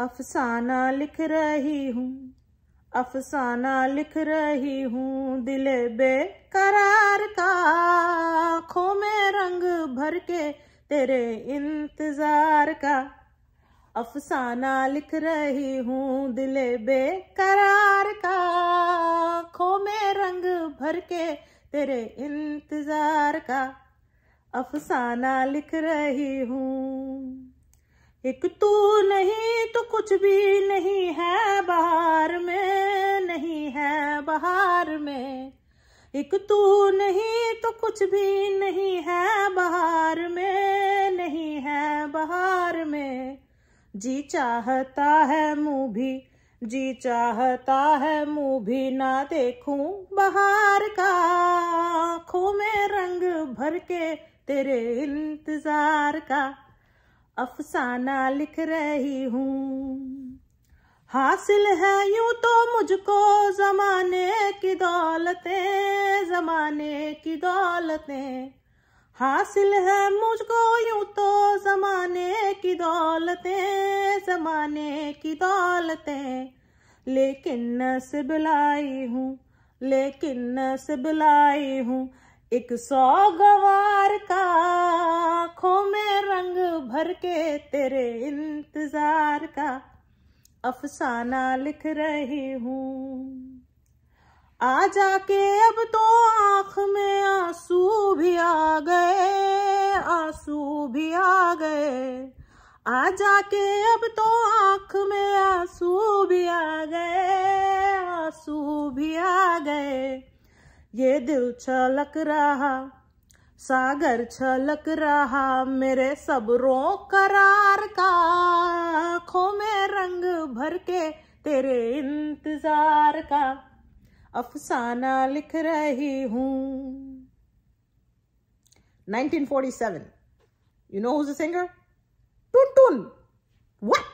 अफसाना लिख रही हूँ अफसाना लिख रही हूँ दिल बेकरार का आँखों में रंग भर के तेरे इंतजार का अफसाना लिख रही हूँ दिल बेकरार का आँखों में रंग भर के तेरे इंतजार का अफसाना लिख रही हूँ एक तू नहीं कुछ भी नहीं है बाहर में नहीं है बाहर में एक तू नहीं तो कुछ भी नहीं है बाहर में नहीं है बाहर में जी चाहता है मुँह भी जी चाहता है मुँह भी ना देखूं बाहर का आँखों में रंग भर के तेरे इंतजार का अफसाना लिख रही हूँ हासिल है यूं तो मुझको जमाने की दौलतें जमाने की दौलतें हासिल है मुझको यूं तो जमाने की दौलतें जमाने की दौलतें लेकिन नसीब लाई हूँ लेकिन नसीब लाई हूँ एक सौ गवा भर के तेरे इंतजार का अफसाना लिख रही हूँ आ जाके अब तो आंख में आंसू भी आ गए आंसू भी आ गए आ जाके अब तो आंख में आंसू भी आ गए आंसू भी आ गए ये दिल छलक रहा सागर छलक रहा मेरे रो करार का खो में रंग भर के तेरे इंतजार का अफसाना लिख रही हूं 1947 you know who's the singer टुन tun what